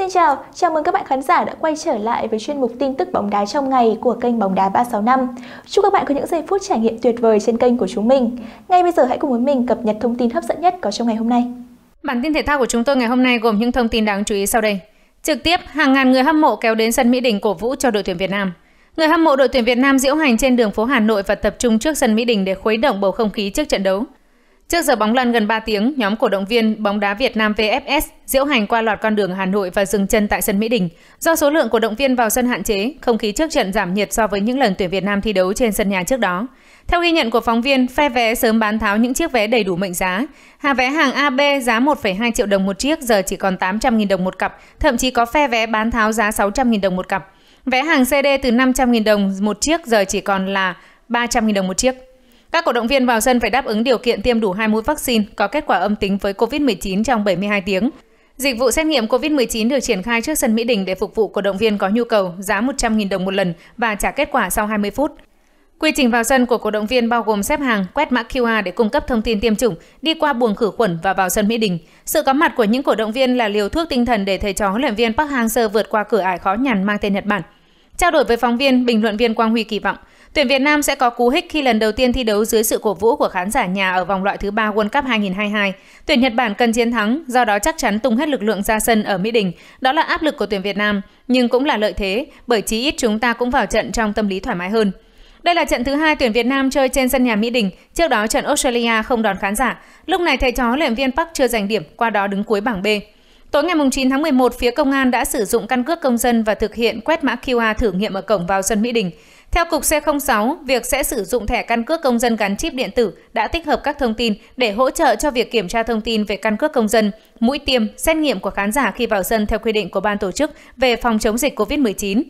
Xin chào, chào mừng các bạn khán giả đã quay trở lại với chuyên mục tin tức bóng đá trong ngày của kênh Bóng đá 365. Chúc các bạn có những giây phút trải nghiệm tuyệt vời trên kênh của chúng mình. Ngay bây giờ hãy cùng với mình cập nhật thông tin hấp dẫn nhất có trong ngày hôm nay. Bản tin thể thao của chúng tôi ngày hôm nay gồm những thông tin đáng chú ý sau đây. Trực tiếp, hàng ngàn người hâm mộ kéo đến sân Mỹ Đình cổ vũ cho đội tuyển Việt Nam. Người hâm mộ đội tuyển Việt Nam diễu hành trên đường phố Hà Nội và tập trung trước sân Mỹ Đình để khuấy động bầu không khí trước trận đấu. Trước giờ bóng lăn gần 3 tiếng, nhóm cổ động viên bóng đá Việt Nam VFS diễu hành qua loạt con đường Hà Nội và dừng chân tại sân Mỹ Đình. Do số lượng cổ động viên vào sân hạn chế, không khí trước trận giảm nhiệt so với những lần tuyển Việt Nam thi đấu trên sân nhà trước đó. Theo ghi nhận của phóng viên, phe vé sớm bán tháo những chiếc vé đầy đủ mệnh giá. Hà vé hàng AB giá 1,2 triệu đồng một chiếc giờ chỉ còn 800.000 đồng một cặp, thậm chí có phe vé bán tháo giá 600.000 đồng một cặp. Vé hàng CD từ 500.000 đồng một chiếc giờ chỉ còn là 300.000 đồng một chiếc. Các cổ động viên vào sân phải đáp ứng điều kiện tiêm đủ 2 mũi vaccine, có kết quả âm tính với COVID-19 trong 72 tiếng. Dịch vụ xét nghiệm COVID-19 được triển khai trước sân Mỹ Đình để phục vụ cổ động viên có nhu cầu, giá 100.000 đồng một lần và trả kết quả sau 20 phút. Quy trình vào sân của cổ động viên bao gồm xếp hàng, quét mã QR để cung cấp thông tin tiêm chủng, đi qua buồng khử khuẩn và vào sân Mỹ Đình. Sự có mặt của những cổ động viên là liều thuốc tinh thần để thầy trò huấn luyện viên Park Hang-seo vượt qua cửa ải khó nhằn mang tên Nhật Bản. Trao đổi với phóng viên, bình luận viên Quang Huy kỳ vọng, Tuyển Việt Nam sẽ có cú hích khi lần đầu tiên thi đấu dưới sự cổ vũ của khán giả nhà ở vòng loại thứ 3 World Cup 2022. Tuyển Nhật Bản cần chiến thắng, do đó chắc chắn tung hết lực lượng ra sân ở Mỹ Đình. Đó là áp lực của tuyển Việt Nam, nhưng cũng là lợi thế, bởi chí ít chúng ta cũng vào trận trong tâm lý thoải mái hơn. Đây là trận thứ hai tuyển Việt Nam chơi trên sân nhà Mỹ Đình, trước đó trận Australia không đón khán giả. Lúc này thầy chó luyện viên Park chưa giành điểm, qua đó đứng cuối bảng B. Tối ngày 9 tháng 11, phía công an đã sử dụng căn cước công dân và thực hiện quét mã QR thử nghiệm ở cổng vào sân Mỹ Đình. Theo Cục C06, việc sẽ sử dụng thẻ căn cước công dân gắn chip điện tử đã tích hợp các thông tin để hỗ trợ cho việc kiểm tra thông tin về căn cước công dân, mũi tiêm, xét nghiệm của khán giả khi vào sân theo quy định của ban tổ chức về phòng chống dịch COVID-19.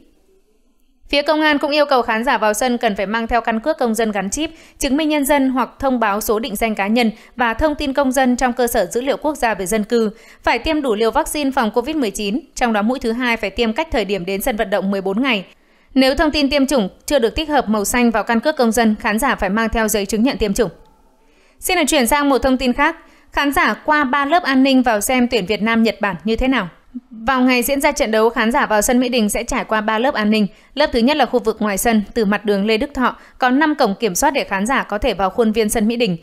Phía công an cũng yêu cầu khán giả vào sân cần phải mang theo căn cước công dân gắn chip, chứng minh nhân dân hoặc thông báo số định danh cá nhân và thông tin công dân trong cơ sở dữ liệu quốc gia về dân cư, phải tiêm đủ liều vaccine phòng COVID-19, trong đó mũi thứ hai phải tiêm cách thời điểm đến sân vận động 14 ngày, nếu thông tin tiêm chủng chưa được tích hợp màu xanh vào căn cước công dân, khán giả phải mang theo giấy chứng nhận tiêm chủng. Xin được chuyển sang một thông tin khác. Khán giả qua 3 lớp an ninh vào xem tuyển Việt Nam Nhật Bản như thế nào. Vào ngày diễn ra trận đấu, khán giả vào sân Mỹ Đình sẽ trải qua 3 lớp an ninh. Lớp thứ nhất là khu vực ngoài sân, từ mặt đường Lê Đức Thọ, có 5 cổng kiểm soát để khán giả có thể vào khuôn viên sân Mỹ Đình.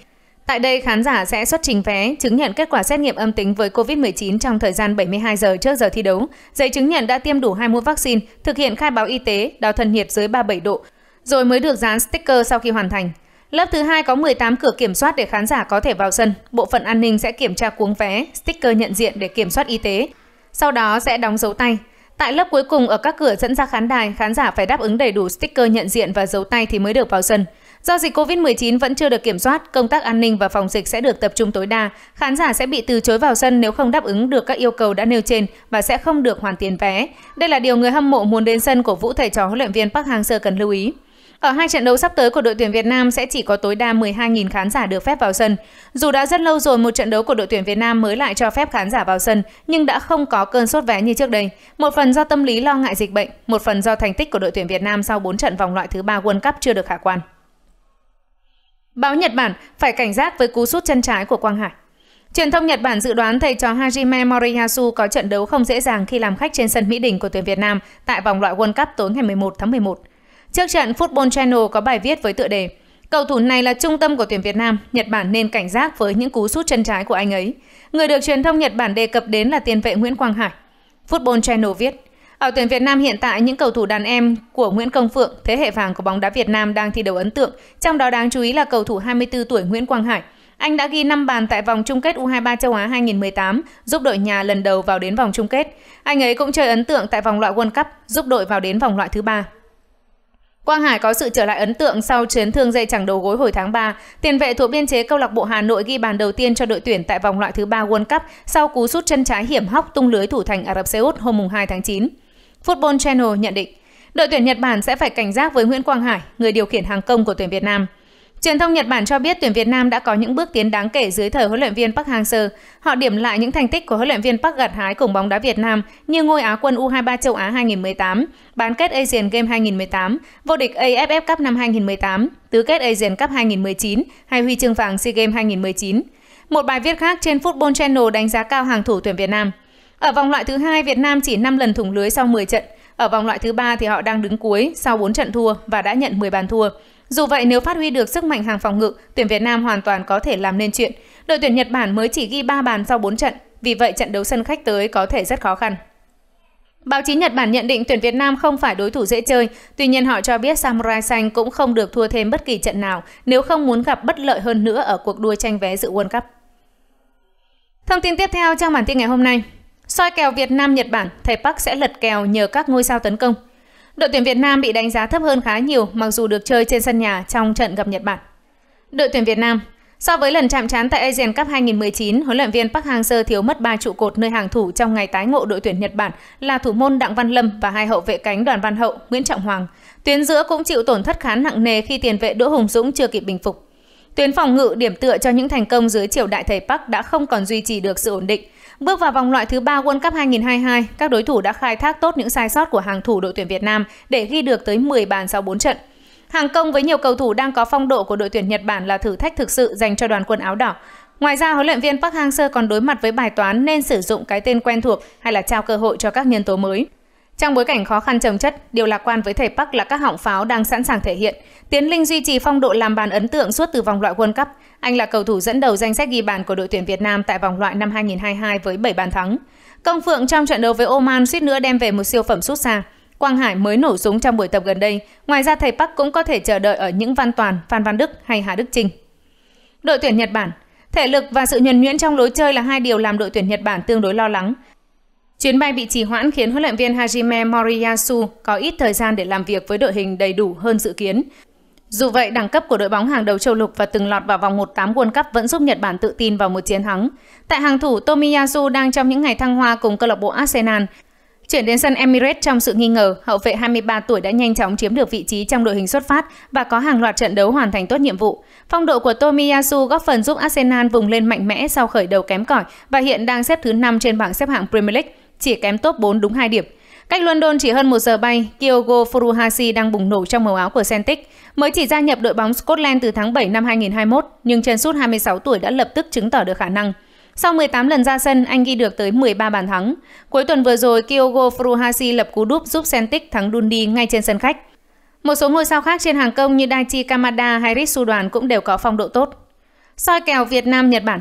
Tại đây, khán giả sẽ xuất trình vé, chứng nhận kết quả xét nghiệm âm tính với COVID-19 trong thời gian 72 giờ trước giờ thi đấu, giấy chứng nhận đã tiêm đủ hai mũi vaccine, thực hiện khai báo y tế, đo thân nhiệt dưới 37 độ, rồi mới được dán sticker sau khi hoàn thành. Lớp thứ hai có 18 cửa kiểm soát để khán giả có thể vào sân. Bộ phận an ninh sẽ kiểm tra cuống vé, sticker nhận diện để kiểm soát y tế. Sau đó sẽ đóng dấu tay. Tại lớp cuối cùng ở các cửa dẫn ra khán đài, khán giả phải đáp ứng đầy đủ sticker nhận diện và dấu tay thì mới được vào sân. Do dịch COVID-19 vẫn chưa được kiểm soát, công tác an ninh và phòng dịch sẽ được tập trung tối đa. Khán giả sẽ bị từ chối vào sân nếu không đáp ứng được các yêu cầu đã nêu trên và sẽ không được hoàn tiền vé. Đây là điều người hâm mộ muốn đến sân của vũ thầy trò huấn luyện viên Park Hang-seo cần lưu ý. Ở hai trận đấu sắp tới của đội tuyển Việt Nam sẽ chỉ có tối đa 12.000 khán giả được phép vào sân. Dù đã rất lâu rồi một trận đấu của đội tuyển Việt Nam mới lại cho phép khán giả vào sân, nhưng đã không có cơn sốt vé như trước đây. Một phần do tâm lý lo ngại dịch bệnh, một phần do thành tích của đội tuyển Việt Nam sau 4 trận vòng loại thứ ba World Cup chưa được khả quan. Báo Nhật Bản phải cảnh giác với cú sút chân trái của Quang Hải. Truyền thông Nhật Bản dự đoán thầy trò Hajime Moriyasu có trận đấu không dễ dàng khi làm khách trên sân Mỹ Đình của tuyển Việt Nam tại vòng loại World Cup tối ngày 11 tháng 11. Trước trận, Football Channel có bài viết với tựa đề Cầu thủ này là trung tâm của tuyển Việt Nam, Nhật Bản nên cảnh giác với những cú sút chân trái của anh ấy. Người được truyền thông Nhật Bản đề cập đến là tiền vệ Nguyễn Quang Hải. Football Channel viết, ở tuyển Việt Nam hiện tại, những cầu thủ đàn em của Nguyễn Công Phượng, thế hệ vàng của bóng đá Việt Nam đang thi đấu ấn tượng, trong đó đáng chú ý là cầu thủ 24 tuổi Nguyễn Quang Hải. Anh đã ghi 5 bàn tại vòng chung kết U23 châu Á 2018, giúp đội nhà lần đầu vào đến vòng chung kết. Anh ấy cũng chơi ấn tượng tại vòng loại World Cup, giúp đội vào đến vòng loại thứ ba. Quang Hải có sự trở lại ấn tượng sau chấn thương dây chẳng đầu gối hồi tháng 3. Tiền vệ thuộc biên chế câu lạc bộ Hà Nội ghi bàn đầu tiên cho đội tuyển tại vòng loại thứ ba World Cup sau cú sút chân trái hiểm hóc tung lưới thủ thành Ả Rập Xê Út hôm 2 tháng 9. Football Channel nhận định, đội tuyển Nhật Bản sẽ phải cảnh giác với Nguyễn Quang Hải, người điều khiển hàng công của tuyển Việt Nam. Truyền thông Nhật Bản cho biết tuyển Việt Nam đã có những bước tiến đáng kể dưới thời huấn luyện viên Park Hang-seo. Họ điểm lại những thành tích của huấn luyện viên Park gặt hái cùng bóng đá Việt Nam như ngôi Á quân U23 châu Á 2018, bán kết Asian Games 2018, vô địch AFF Cup năm 2018, tứ kết Asian Cup 2019 hay huy chương vàng SEA Games 2019. Một bài viết khác trên Football Channel đánh giá cao hàng thủ tuyển Việt Nam. Ở vòng loại thứ hai, Việt Nam chỉ 5 lần thủng lưới sau 10 trận. Ở vòng loại thứ ba thì họ đang đứng cuối sau 4 trận thua và đã nhận 10 bàn thua. Dù vậy, nếu phát huy được sức mạnh hàng phòng ngự, tuyển Việt Nam hoàn toàn có thể làm nên chuyện. Đội tuyển Nhật Bản mới chỉ ghi 3 bàn sau 4 trận, vì vậy trận đấu sân khách tới có thể rất khó khăn. Báo chí Nhật Bản nhận định tuyển Việt Nam không phải đối thủ dễ chơi, tuy nhiên họ cho biết Samurai Xanh cũng không được thua thêm bất kỳ trận nào nếu không muốn gặp bất lợi hơn nữa ở cuộc đua tranh vé dự World Cup. Thông tin tiếp theo trong bản tin ngày hôm nay. Soi kèo Việt Nam-Nhật Bản, thầy Park sẽ lật kèo nhờ các ngôi sao tấn công. Đội tuyển Việt Nam bị đánh giá thấp hơn khá nhiều mặc dù được chơi trên sân nhà trong trận gặp Nhật Bản. Đội tuyển Việt Nam So với lần chạm trán tại Asian Cup 2019, huấn luyện viên Park Hang-seo thiếu mất 3 trụ cột nơi hàng thủ trong ngày tái ngộ đội tuyển Nhật Bản là thủ môn Đặng Văn Lâm và hai hậu vệ cánh Đoàn Văn Hậu, Nguyễn Trọng Hoàng. Tuyến giữa cũng chịu tổn thất khá nặng nề khi tiền vệ Đỗ Hùng Dũng chưa kịp bình phục. Tuyến phòng ngự điểm tựa cho những thành công dưới triều đại thầy Park đã không còn duy trì được sự ổn định. Bước vào vòng loại thứ 3 World Cup 2022, các đối thủ đã khai thác tốt những sai sót của hàng thủ đội tuyển Việt Nam để ghi được tới 10 bàn sau 4 trận. Hàng công với nhiều cầu thủ đang có phong độ của đội tuyển Nhật Bản là thử thách thực sự dành cho đoàn quân áo đỏ. Ngoài ra, huấn luyện viên Park Hang-seo còn đối mặt với bài toán nên sử dụng cái tên quen thuộc hay là trao cơ hội cho các nhân tố mới. Trong bối cảnh khó khăn trồng chất, điều lạc quan với thầy Park là các họng pháo đang sẵn sàng thể hiện. Tiến Linh duy trì phong độ làm bàn ấn tượng suốt từ vòng loại World Cup. Anh là cầu thủ dẫn đầu danh sách ghi bàn của đội tuyển Việt Nam tại vòng loại năm 2022 với 7 bàn thắng. Công Phượng trong trận đấu với Oman suýt nữa đem về một siêu phẩm sút xa. Quang Hải mới nổ súng trong buổi tập gần đây. Ngoài ra thầy Park cũng có thể chờ đợi ở những Văn Toàn, Phan Văn Đức hay Hà Đức Trinh. Đội tuyển Nhật Bản Thể lực và sự nhuần nhuyễn trong lối chơi là hai điều làm đội tuyển Nhật Bản tương đối lo lắng. Chuyến bay bị trì hoãn khiến huấn luyện viên Hajime Moriyasu có ít thời gian để làm việc với đội hình đầy đủ hơn dự kiến. Dù vậy, đẳng cấp của đội bóng hàng đầu châu lục và từng lọt vào vòng 1/8 World Cup vẫn giúp Nhật Bản tự tin vào một chiến thắng. Tại hàng thủ, Tomiyasu đang trong những ngày thăng hoa cùng câu lạc bộ Arsenal. Chuyển đến sân Emirates trong sự nghi ngờ, hậu vệ 23 tuổi đã nhanh chóng chiếm được vị trí trong đội hình xuất phát và có hàng loạt trận đấu hoàn thành tốt nhiệm vụ. Phong độ của Tomiyasu góp phần giúp Arsenal vùng lên mạnh mẽ sau khởi đầu kém cỏi và hiện đang xếp thứ 5 trên bảng xếp hạng Premier League chỉ kém top 4 đúng 2 điểm. Cách London chỉ hơn 1 giờ bay, Kyogo Furuhashi đang bùng nổ trong màu áo của Celtic, mới chỉ gia nhập đội bóng Scotland từ tháng 7 năm 2021, nhưng chân sút 26 tuổi đã lập tức chứng tỏ được khả năng. Sau 18 lần ra sân, anh ghi được tới 13 bàn thắng. Cuối tuần vừa rồi, Kyogo Furuhashi lập cú đúp giúp Celtic thắng Dundee ngay trên sân khách. Một số ngôi sao khác trên hàng công như Daichi Kamada hay Rich đoàn cũng đều có phong độ tốt. soi kèo Việt Nam Nhật Bản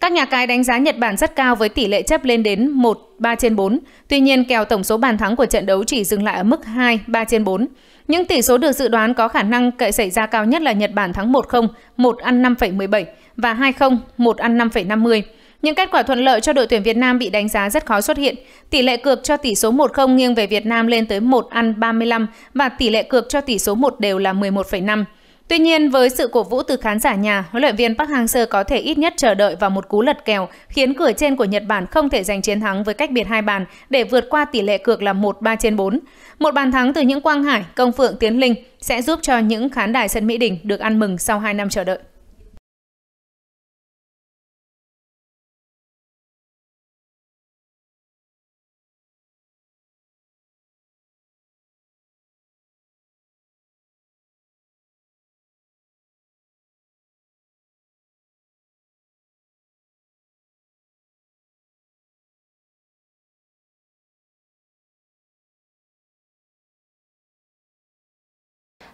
các nhà cái đánh giá Nhật Bản rất cao với tỷ lệ chấp lên đến 1 3 trên 4. Tuy nhiên, kèo tổng số bàn thắng của trận đấu chỉ dừng lại ở mức 2 3 trên 4. Những tỷ số được dự đoán có khả năng cậy xảy ra cao nhất là Nhật Bản thắng 1-0, 1 ăn 5,17 và 2-0, 1 ăn 5,50. Những kết quả thuận lợi cho đội tuyển Việt Nam bị đánh giá rất khó xuất hiện. Tỷ lệ cược cho tỷ số 1-0 nghiêng về Việt Nam lên tới 1 ăn 35 và tỷ lệ cược cho tỷ số 1 đều là 11,5. Tuy nhiên, với sự cổ vũ từ khán giả nhà, huấn luyện viên Park Hang-seo có thể ít nhất chờ đợi vào một cú lật kèo, khiến cửa trên của Nhật Bản không thể giành chiến thắng với cách biệt hai bàn để vượt qua tỷ lệ cược là 1-3 trên 4. Một bàn thắng từ những Quang Hải, Công Phượng, Tiến Linh sẽ giúp cho những khán đài sân Mỹ Đình được ăn mừng sau 2 năm chờ đợi.